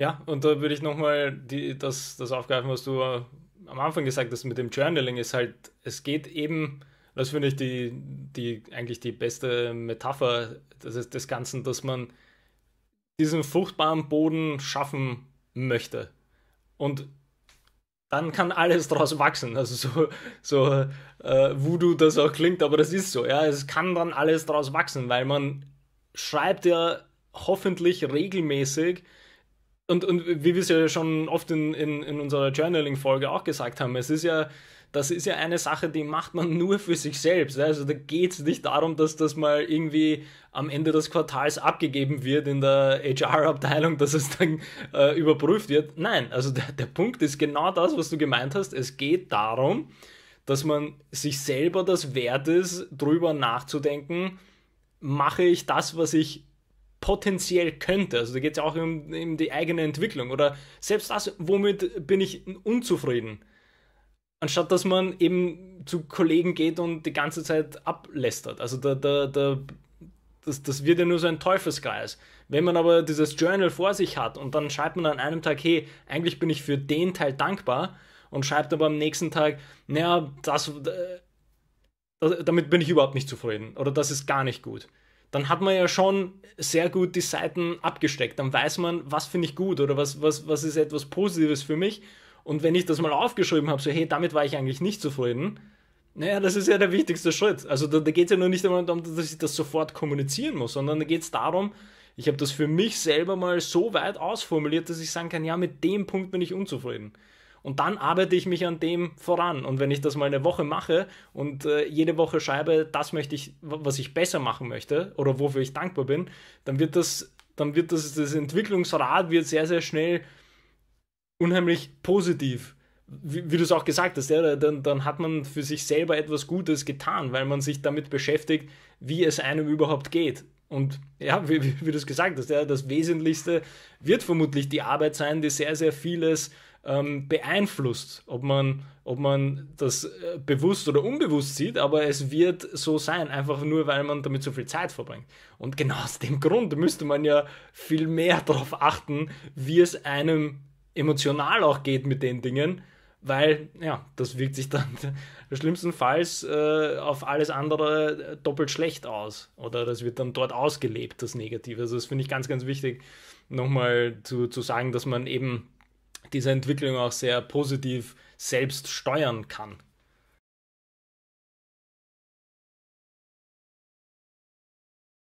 Ja, und da würde ich nochmal das, das aufgreifen, was du äh, am Anfang gesagt hast mit dem Journaling, ist halt, es geht eben, das finde ich die, die, eigentlich die beste Metapher des, des Ganzen, dass man diesen fruchtbaren Boden schaffen möchte. Und dann kann alles daraus wachsen. Also so, so äh, voodoo das auch klingt, aber das ist so. Ja, es kann dann alles daraus wachsen, weil man schreibt ja hoffentlich regelmäßig und, und wie wir es ja schon oft in, in, in unserer Journaling-Folge auch gesagt haben, es ist ja, das ist ja eine Sache, die macht man nur für sich selbst. Also da geht es nicht darum, dass das mal irgendwie am Ende des Quartals abgegeben wird in der HR-Abteilung, dass es dann äh, überprüft wird. Nein, also der, der Punkt ist genau das, was du gemeint hast. Es geht darum, dass man sich selber das wert ist, drüber nachzudenken, mache ich das, was ich potenziell könnte. Also da geht es ja auch um, um, die eigene Entwicklung oder selbst das, womit bin ich unzufrieden. Anstatt dass man eben zu Kollegen geht und die ganze Zeit ablästert. Also da, da, da, das, das wird ja nur so ein Teufelskreis. Wenn man aber dieses Journal vor sich hat und dann schreibt man an einem Tag, hey, eigentlich bin ich für den Teil dankbar und schreibt aber am nächsten Tag, naja, das, äh, damit bin ich überhaupt nicht zufrieden oder das ist gar nicht gut dann hat man ja schon sehr gut die Seiten abgesteckt. Dann weiß man, was finde ich gut oder was, was, was ist etwas Positives für mich. Und wenn ich das mal aufgeschrieben habe, so hey, damit war ich eigentlich nicht zufrieden, naja, das ist ja der wichtigste Schritt. Also da, da geht es ja nur nicht darum, dass ich das sofort kommunizieren muss, sondern da geht es darum, ich habe das für mich selber mal so weit ausformuliert, dass ich sagen kann, ja, mit dem Punkt bin ich unzufrieden und dann arbeite ich mich an dem voran. Und wenn ich das mal eine Woche mache und äh, jede Woche schreibe, das möchte ich, was ich besser machen möchte oder wofür ich dankbar bin, dann wird das, dann wird das, das Entwicklungsrad wird sehr, sehr schnell unheimlich positiv. Wie, wie du es auch gesagt hast, ja, dann, dann hat man für sich selber etwas Gutes getan, weil man sich damit beschäftigt, wie es einem überhaupt geht. Und ja, wie, wie, wie du es gesagt hast, ja, das Wesentlichste wird vermutlich die Arbeit sein, die sehr, sehr vieles äh, ähm, beeinflusst, ob man, ob man das äh, bewusst oder unbewusst sieht, aber es wird so sein, einfach nur weil man damit so viel Zeit verbringt. Und genau aus dem Grund müsste man ja viel mehr darauf achten, wie es einem emotional auch geht mit den Dingen, weil ja, das wirkt sich dann schlimmstenfalls äh, auf alles andere äh, doppelt schlecht aus oder das wird dann dort ausgelebt, das Negative. Also das finde ich ganz, ganz wichtig, nochmal zu, zu sagen, dass man eben diese Entwicklung auch sehr positiv selbst steuern kann.